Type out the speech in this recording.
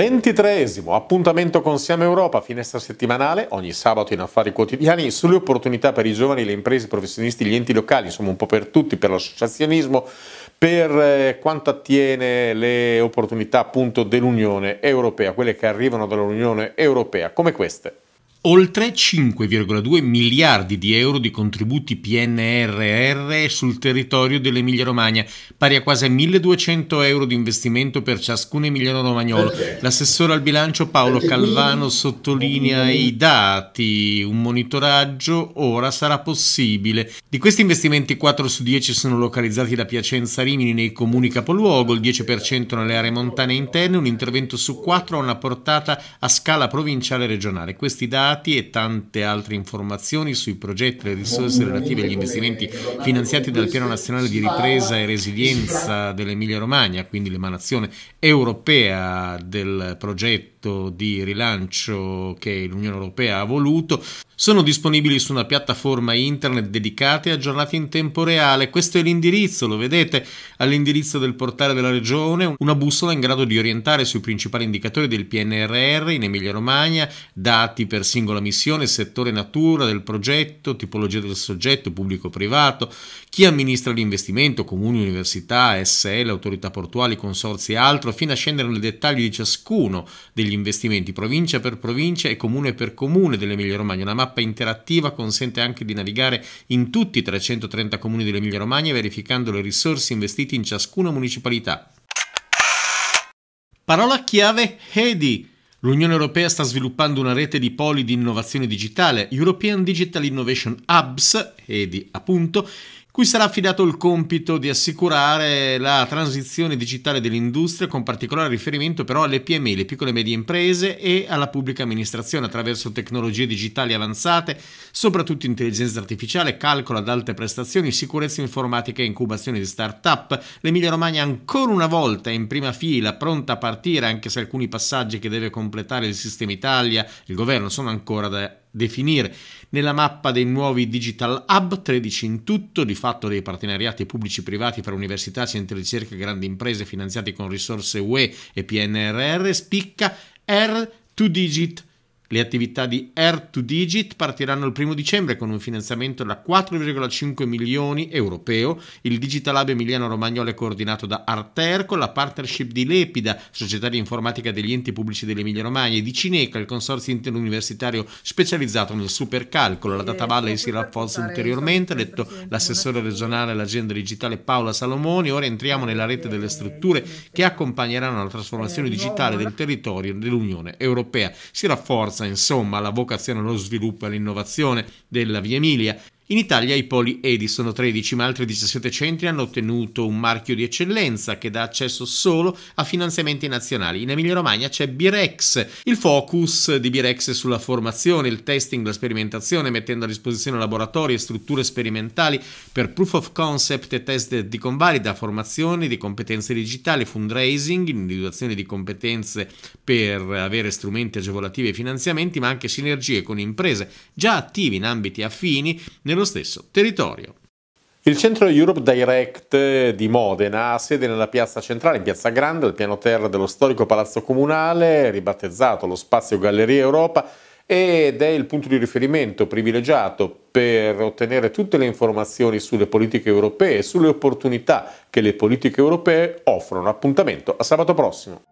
Ventitreesimo appuntamento con Siamo Europa, finestra settimanale, ogni sabato in affari quotidiani, sulle opportunità per i giovani, le imprese, i professionisti, gli enti locali, insomma un po' per tutti, per l'associazionismo, per eh, quanto attiene le opportunità appunto dell'Unione Europea, quelle che arrivano dall'Unione Europea, come queste oltre 5,2 miliardi di euro di contributi PNRR sul territorio dell'Emilia-Romagna, pari a quasi 1.200 euro di investimento per ciascun emiliano-romagnolo. L'assessore al bilancio Paolo Calvano sottolinea i dati, un monitoraggio ora sarà possibile. Di questi investimenti 4 su 10 sono localizzati da Piacenza Rimini nei comuni capoluogo, il 10% nelle aree montane interne, un intervento su 4 ha una portata a scala provinciale e regionale. Questi dati dati e tante altre informazioni sui progetti e le risorse relative agli investimenti eh, finanziati dal Piano Nazionale di Ripresa e Resilienza dell'Emilia Romagna, quindi l'emanazione europea del progetto pacchetto di rilancio che l'Unione Europea ha voluto, sono disponibili su una piattaforma internet dedicata e aggiornati in tempo reale. Questo è l'indirizzo, lo vedete, all'indirizzo del portale della regione, una bussola in grado di orientare sui principali indicatori del PNRR in Emilia-Romagna, dati per singola missione, settore natura del progetto, tipologia del soggetto, pubblico-privato, chi amministra l'investimento, comuni, università, SL, autorità portuali, consorzi e altro, fino a scendere nel dettaglio di ciascuno degli degli investimenti provincia per provincia e comune per comune dell'Emilia Romagna. Una mappa interattiva consente anche di navigare in tutti i 330 comuni dell'Emilia Romagna verificando le risorse investite in ciascuna municipalità. Parola chiave HEDI. L'Unione Europea sta sviluppando una rete di poli di innovazione digitale, European Digital Innovation Hubs, EDI appunto, cui sarà affidato il compito di assicurare la transizione digitale dell'industria, con particolare riferimento però alle PMI, le piccole e medie imprese e alla pubblica amministrazione attraverso tecnologie digitali avanzate, soprattutto intelligenza artificiale, calcolo ad alte prestazioni, sicurezza informatica e incubazione di start-up. L'Emilia Romagna ancora una volta è in prima fila, pronta a partire, anche se alcuni passaggi che deve completare il sistema Italia, il governo, sono ancora da definire nella mappa dei nuovi digital hub, 13 in tutto, di fatto dei partenariati pubblici-privati fra università, centri di ricerca e grandi imprese finanziati con risorse UE e PNRR, spicca R2Digit le attività di Air2Digit partiranno il 1 dicembre con un finanziamento da 4,5 milioni europeo. Il Digital Hub Emiliano Romagnolo è coordinato da Arter con la partnership di Lepida, società di informatica degli enti pubblici dell'Emilia Romagna, e di Cineca, il consorzio interuniversitario specializzato nel supercalcolo. La data Valley si rafforza ulteriormente, ha detto l'assessore regionale all'agenda digitale Paola Salomoni. Ora entriamo nella rete delle strutture che accompagneranno la trasformazione eh, digitale del territorio dell'Unione Europea. Si rafforza insomma alla vocazione allo sviluppo e all'innovazione della Via Emilia in Italia i poli EDI sono 13, ma altri 17 centri hanno ottenuto un marchio di eccellenza che dà accesso solo a finanziamenti nazionali. In Emilia-Romagna c'è Birex. Il focus di Birex è sulla formazione, il testing, la sperimentazione, mettendo a disposizione laboratori e strutture sperimentali per proof of concept e test di convalida, formazione di competenze digitali, fundraising, individuazione di competenze per avere strumenti agevolativi e finanziamenti, ma anche sinergie con imprese già attive in ambiti affini nello nello stesso territorio. Il centro Europe Direct di Modena ha sede nella piazza centrale, in piazza Grande, al piano terra dello storico palazzo comunale, ribattezzato lo spazio Galleria Europa ed è il punto di riferimento privilegiato per ottenere tutte le informazioni sulle politiche europee e sulle opportunità che le politiche europee offrono. Appuntamento a sabato prossimo.